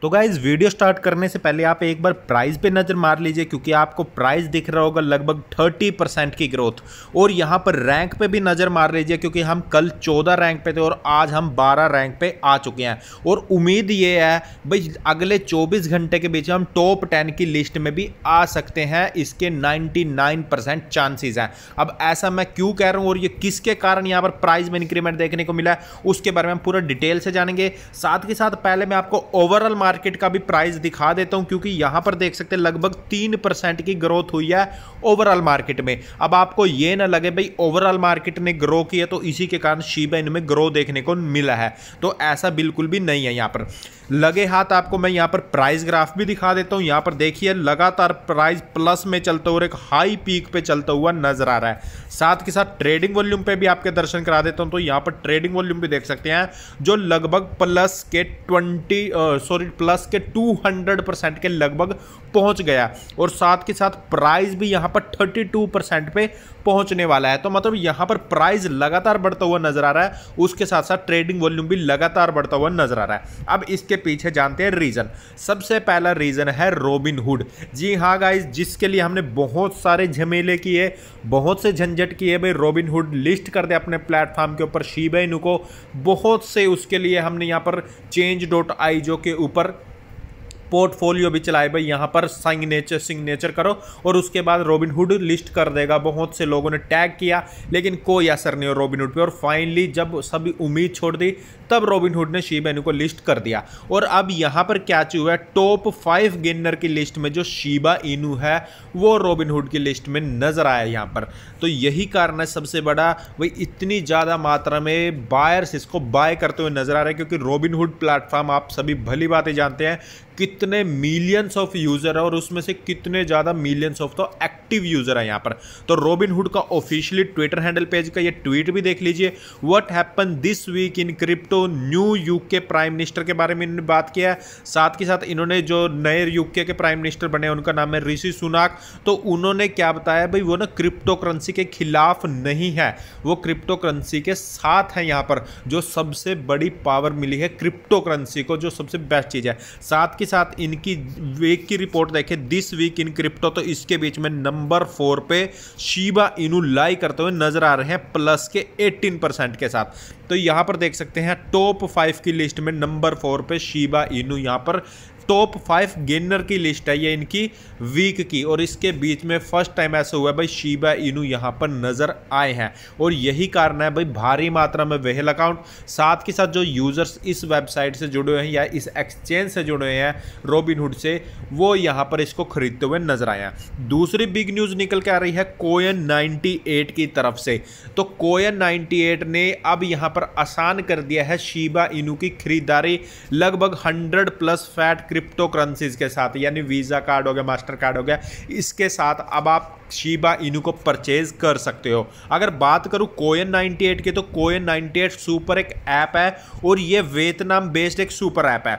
तो guys video start करने से पहले आप एक बार प्राइस पे नज़र मार लीजिए क्योंकि आपको प्राइस दिख रहा होगा लगभग 30 परसेंट की ग्रोथ और यहाँ पर रैंक पे भी नज़र मार लीजिए क्योंकि हम कल 14 रैंक पे थे और आज हम 12 रैंक पे आ चुके हैं और उम्मीद ये है भाई अगले 24 घंटे के बीच हम टॉप टेन की लिस्ट में भी आ सकते हैं इसके नाइन्टी चांसेज हैं अब ऐसा मैं क्यों कह रहा हूँ और ये किसके कारण यहाँ पर प्राइज में इंक्रीमेंट देखने को मिला है उसके बारे में हम पूरा डिटेल से जानेंगे साथ के साथ पहले मैं आपको ओवरऑल मार्केट का भी प्राइस दिखा देता हूं क्योंकि यहां पर देख सकते हैं लगभग तीन परसेंट की ग्रोथ हुई है ओवरऑल मार्केट में अब आपको यह ना लगे भाई ओवरऑल मार्केट ने ग्रो किया तो इसी के कारण शीबा इनमें ग्रो देखने को मिला है तो ऐसा बिल्कुल भी नहीं है यहां पर लगे हाथ आपको मैं यहाँ पर प्राइस ग्राफ भी दिखा देता हूँ यहाँ पर देखिए लगातार प्राइस प्लस में चलते हुए एक हाई पीक पे चलता हुआ नजर आ रहा है साथ के साथ ट्रेडिंग वॉल्यूम पे भी आपके दर्शन करा देता हूँ तो यहाँ पर ट्रेडिंग वॉल्यूम भी देख सकते हैं जो लगभग प्लस के ट्वेंटी सॉरी प्लस के टू के लगभग पहुंच गया और साथ के साथ प्राइस भी यहाँ पर 32 परसेंट पे पहुंचने वाला है तो मतलब यहाँ पर प्राइस लगातार बढ़ता हुआ नजर आ रहा है उसके साथ साथ ट्रेडिंग वॉल्यूम भी लगातार बढ़ता हुआ नजर आ रहा है अब इसके पीछे जानते हैं रीज़न सबसे पहला रीज़न है रॉबिनहुड जी हाँ गाइज जिसके लिए हमने बहुत सारे झमेले किए बहुत से झंझट किए भाई रॉबिनहुड लिस्ट कर दे अपने प्लेटफॉर्म के ऊपर शीबे को बहुत से उसके लिए हमने यहाँ पर चेंज डॉट आई जो के ऊपर पोर्टफोलियो भी चलाए भाई यहाँ पर सिग्नेचर सिग्नेचर करो और उसके बाद रॉबिनहुड लिस्ट कर देगा बहुत से लोगों ने टैग किया लेकिन कोई असर नहीं हो रॉबिनहुड पे और फाइनली जब सभी उम्मीद छोड़ दी तब रॉबिनहुड ने शी बेनू को लिस्ट कर दिया और अब यहाँ पर क्या चीज हुआ टॉप फाइव गेनर की लिस्ट में जो शीबा इनू है वो रॉबिनहुड की लिस्ट में नजर आया यहाँ पर तो यही कारण है सबसे बड़ा वही इतनी ज़्यादा मात्रा में बायर्स इसको बाय करते हुए नजर आ रहे हैं क्योंकि रॉबिनहुड प्लेटफॉर्म आप सभी भली बातें जानते हैं कितने मिलियंस ऑफ यूज़र है और उसमें से कितने ज़्यादा मिलियंस ऑफ तो एक्टिव यूज़र है यहां पर तो रॉबिन हुड का ऑफिशियली ट्विटर हैंडल पेज का ये ट्वीट भी देख लीजिए what happen this week in crypto new UK prime minister के बारे में इन्होंने बात किया है साथ के साथ इन्होंने जो नए यूके के प्राइम मिनिस्टर बने उनका नाम है ऋषि सुनाक तो उन्होंने क्या बताया भाई वो ना क्रिप्टो करेंसी के खिलाफ नहीं है वो क्रिप्टो करेंसी के साथ है यहां पर जो सबसे बड़ी पावर मिली है क्रिप्टो करेंसी को जो सबसे बेस्ट चीज़ है साथ के साथ इनकी वीक की रिपोर्ट देखें दिस वीक इन क्रिप्टो तो इसके बीच में नंबर फोर पे शिबा इनू लाई करते हुए नजर आ रहे हैं प्लस के 18 परसेंट के साथ तो यहां पर देख सकते हैं टॉप फाइव की लिस्ट में नंबर फोर पे शिबा इनू यहां पर टॉप फाइव गेनर की लिस्ट है ये इनकी वीक की और इसके बीच में फर्स्ट टाइम ऐसा हुआ है भाई शीबा इनू यहाँ पर नज़र आए हैं और यही कारण है भाई भारी मात्रा में वेहल अकाउंट साथ के साथ जो यूज़र्स इस वेबसाइट से जुड़े हुए हैं या इस एक्सचेंज से जुड़े हुए हैं रॉबिनहुड से वो यहाँ पर इसको खरीदते हुए नजर आए हैं दूसरी बिग न्यूज़ निकल के आ रही है कोयन 98 की तरफ से तो कोयन 98 ने अब यहाँ पर आसान कर दिया है शीबा इनू की खरीदारी लगभग hundred plus fiat cryptocurrencies के साथ यानी वीज़ा कार्ड हो गया मास्टर कार्ड हो गया इसके साथ अब आप शीबा इनू को परचेज कर सकते हो अगर बात करूँ कोयन 98 की तो कोयन 98 सुपर एक ऐप है और ये वियतनाम बेस्ड एक सुपर ऐप है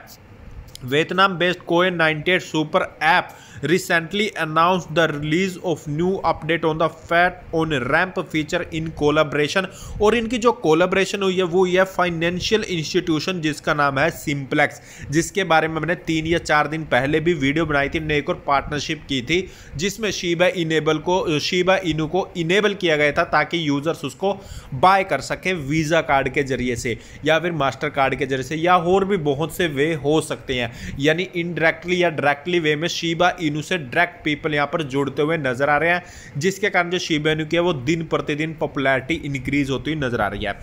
Vietnam based coin 98 super app recently announced the release of new update on the fiat on ramp feature in collaboration और इनकी जो कोलाब्रेशन हुई है वो ये फाइनेंशियल इंस्टीट्यूशन जिसका नाम है सिम्प्लेक्स जिसके बारे में मैंने तीन या चार दिन पहले भी वीडियो बनाई थी हमने एक और पार्टनरशिप की थी जिसमें शीबा इनेबल को शीबा इनू को इनेबल किया गया था ताकि यूजर्स उसको बाय कर सकें वीज़ा कार्ड के जरिए से या फिर मास्टर कार्ड के जरिए से या और भी बहुत से वे हो सकते हैं यानी इनडायरेक्टली या डायरेक्टली वे में शीबा से ड्रैक पीपल यहाँ पर जुड़ते हुए नजर आ रहे हैं जिसके कारण जो शिवेन्यू की है वो दिन प्रतिदिन पॉपुलैरिटी इंक्रीज होती हुई नजर आ रही है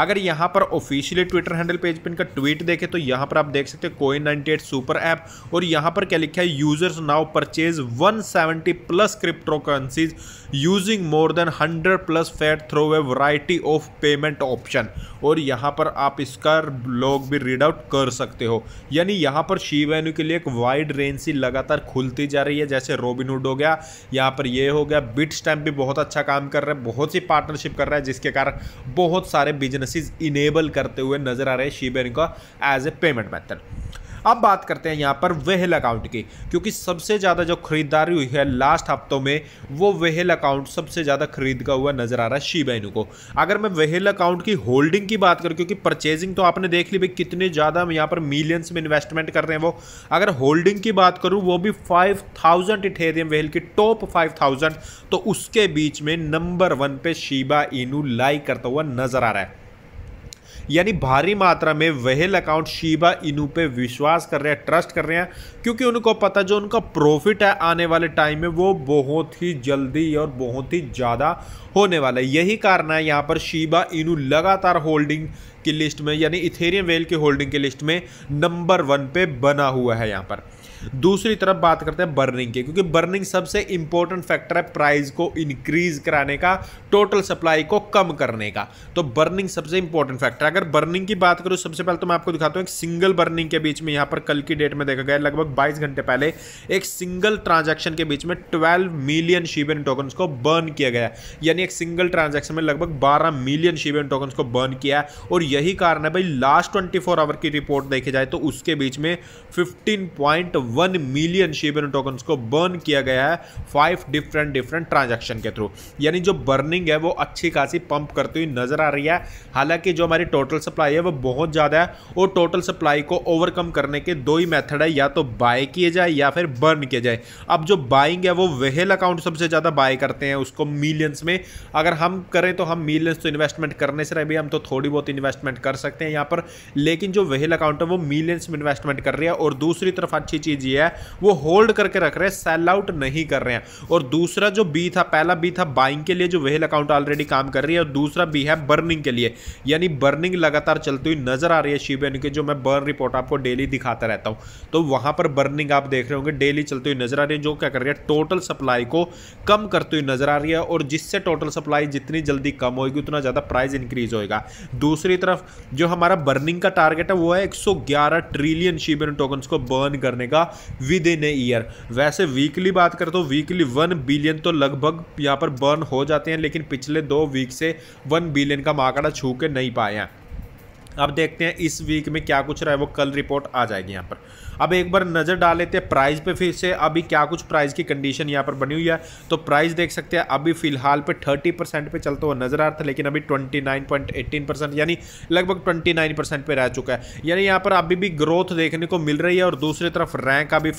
अगर यहाँ पर ऑफिशियली ट्विटर हैंडल पेज पर इनका ट्वीट देखें तो यहाँ पर आप देख सकते हैं कोई नाइनटी सुपर ऐप और यहाँ पर क्या लिखा है users now purchase 170 plus cryptocurrencies using more than 100 plus fiat through a variety of payment option और यहाँ पर आप इसका ब्लॉग भी रीड आउट कर सकते हो यानी यहाँ पर वेन्यू के लिए एक वाइड रेंज सी लगातार खुलती जा रही है जैसे रोबिनुड हो गया यहाँ पर ये हो गया बिट स्टैम्प भी बहुत अच्छा काम कर रहा है बहुत सी पार्टनरशिप कर रहा है जिसके कारण बहुत सारे बिजनेस सर्विसेज इनेबल करते हुए नजर आ रहे हैं शीबे का एज ए पेमेंट मेथड अब बात करते हैं यहाँ पर वेहल अकाउंट की क्योंकि सबसे ज़्यादा जो खरीदारी हुई है लास्ट हफ्तों में वो वेहल अकाउंट सबसे ज़्यादा खरीद का हुआ नजर आ रहा है शीबाइनू को अगर मैं वेहल अकाउंट की होल्डिंग की बात करूँ क्योंकि परचेजिंग तो आपने देख ली भाई कितने ज़्यादा यहाँ पर मिलियंस में इन्वेस्टमेंट कर रहे हैं वो अगर होल्डिंग की बात करूँ वो भी फाइव थाउजेंड वेहल की टॉप फाइव थाउजेंड तो उसके बीच में नंबर वन पे शीबा इनू लाई करता हुआ नजर आ रहा है यानी भारी मात्रा में वहल अकाउंट शीबा इनू पे विश्वास कर रहे हैं ट्रस्ट कर रहे हैं क्योंकि उनको पता जो उनका प्रॉफिट है आने वाले टाइम में वो बहुत ही जल्दी और बहुत ही ज़्यादा होने वाला है यही कारण है यहाँ पर शीबा इनू लगातार होल्डिंग की लिस्ट में यानी इथेरियम वेल की होल्डिंग की लिस्ट में नंबर वन पे बना हुआ है यहाँ पर दूसरी तरफ बात करते हैं बर्निंग की क्योंकि बर्निंग सबसे इंपॉर्टेंट फैक्टर है प्राइस को इंक्रीज कराने का टोटल सप्लाई को कम करने का तो बर्निंग सबसे इंपॉर्टेंट फैक्टर है अगर बर्निंग की बात करूं सबसे पहले तो मैं आपको दिखाता हूं एक सिंगल बर्निंग के बीच में यहां पर कल की डेट में देखा गया लगभग बाईस घंटे पहले एक सिंगल ट्रांजेक्शन के बीच में ट्वेल्व मिलियन शिबेन टोकन को बर्न किया गया यानी एक सिंगल ट्रांजेक्शन में लगभग बारह मिलियन शिबेन टोकन को बर्न किया और यही कारण है भाई लास्ट ट्वेंटी आवर की रिपोर्ट देखी जाए तो उसके बीच में फिफ्टीन वन मिलियन एन टोकन को बर्न किया गया है फाइव डिफरेंट डिफरेंट ट्रांजेक्शन के थ्रू यानी जो बर्निंग है वो अच्छी खासी पंप करती हुई नजर आ रही है हालांकि जो हमारी टोटल सप्लाई है वो बहुत ज़्यादा है और टोटल सप्लाई को ओवरकम करने के दो ही मैथड है या तो बाय किए जाए या फिर बर्न किया जाए अब जो बाइंग है वो वेहल अकाउंट सबसे ज़्यादा बाय करते हैं उसको मिलियंस में अगर हम करें तो हम मिलियंस तो इन्वेस्टमेंट करने से रहे भी हम तो थोड़ी बहुत इन्वेस्टमेंट कर सकते हैं यहाँ पर लेकिन जो वेहल अकाउंट है वो मिलियंस में इन्वेस्टमेंट कर रही है और दूसरी तरफ अच्छी चीज़ स्ट्रेटेजी है वो होल्ड करके रख रहे हैं सेल आउट नहीं कर रहे हैं और दूसरा जो बी था पहला बी था बाइंग के लिए जो वेहल अकाउंट ऑलरेडी काम कर रही है और दूसरा बी है बर्निंग के लिए यानी बर्निंग लगातार चलती हुई नजर आ रही है शिव की जो मैं बर्न रिपोर्ट आपको डेली दिखाता रहता हूँ तो वहां पर बर्निंग आप देख रहे होंगे डेली चलती हुई नजर आ रही है जो क्या कर रही है टोटल सप्लाई को कम करती हुई नजर आ रही है और जिससे टोटल सप्लाई जितनी जल्दी कम होगी उतना ज़्यादा प्राइस इंक्रीज होगा दूसरी तरफ जो हमारा बर्निंग का टारगेट है वो है 111 ट्रिलियन शीबेन टोकन को बर्न करने का विद इन ए ईयर वैसे वीकली बात कर तो वीकली वन बिलियन तो लगभग यहाँ पर बर्न हो जाते हैं लेकिन पिछले दो वीक से वन बिलियन का माकड़ा छू के नहीं पाए हैं अब देखते हैं इस वीक में क्या कुछ रहा है वो कल रिपोर्ट आ जाएगी यहाँ पर अब एक बार नज़र डाल लेते हैं प्राइस पे फिर से अभी क्या कुछ प्राइस की कंडीशन यहाँ पर बनी हुई है तो प्राइस देख सकते हैं अभी फिलहाल पे 30 परसेंट पे चलता हुआ नज़र आ रहा था लेकिन अभी 29.18 परसेंट यानी लगभग 29 परसेंट पर रह चुका है यानी यहाँ पर अभी भी ग्रोथ देखने को मिल रही है और दूसरी तरफ रैंक अभी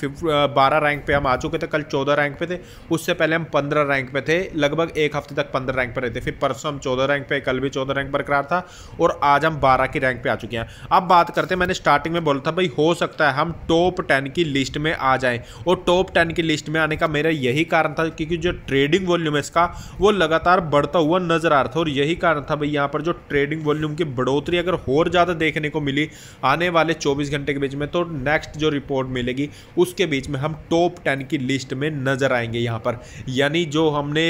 बारह रैंक पर हम आ चुके थे कल चौदह रैंक पर थे उससे पहले हम पंद्रह रैंक पर थे लगभग एक हफ्ते तक पंद्रह रैंक पर रहते फिर परसों हम चौदह रैंक पर कल भी चौदह रैंक बरकरार था और आज हम बारह के रैंक पे आ चुके हैं अब बात करते हैं मैंने स्टार्टिंग में बोला था भाई हो सकता है हम टॉप टेन की लिस्ट में आ जाएं और टॉप टेन की लिस्ट में आने का मेरा यही कारण था क्योंकि जो ट्रेडिंग वॉल्यूम है इसका वो लगातार बढ़ता हुआ नजर आ रहा था और यही कारण था भाई यहाँ पर जो ट्रेडिंग वॉल्यूम की बढ़ोतरी अगर और ज़्यादा देखने को मिली आने वाले चौबीस घंटे के बीच में तो नेक्स्ट जो रिपोर्ट मिलेगी उसके बीच में हम टॉप टेन की लिस्ट में नजर आएंगे यहाँ पर यानी जो हमने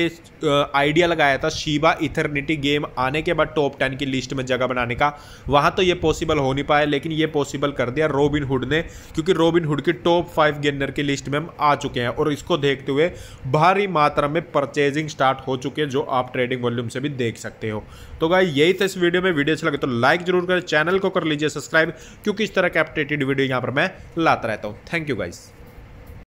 आइडिया लगाया था शिबा इथरनिटी गेम आने के बाद टॉप टेन की लिस्ट में जगह बनाने का वहाँ वहां तो ये पॉसिबल हो नहीं पाया लेकिन ये पॉसिबल कर दिया रोबिन हुड ने क्योंकि रोबिन हुड के टॉप फाइव गेनर की लिस्ट में हम आ चुके हैं और इसको देखते हुए भारी मात्रा में परचेजिंग स्टार्ट हो चुके हैं जो आप ट्रेडिंग वॉल्यूम से भी देख सकते हो तो गाय यही था इस वीडियो में वीडियो अच्छा लगे तो लाइक जरूर करें चैनल को कर लीजिए सब्सक्राइब क्योंकि इस तरह के अपडेटेड वीडियो यहाँ पर मैं लाता रहता हूँ थैंक यू गाइज़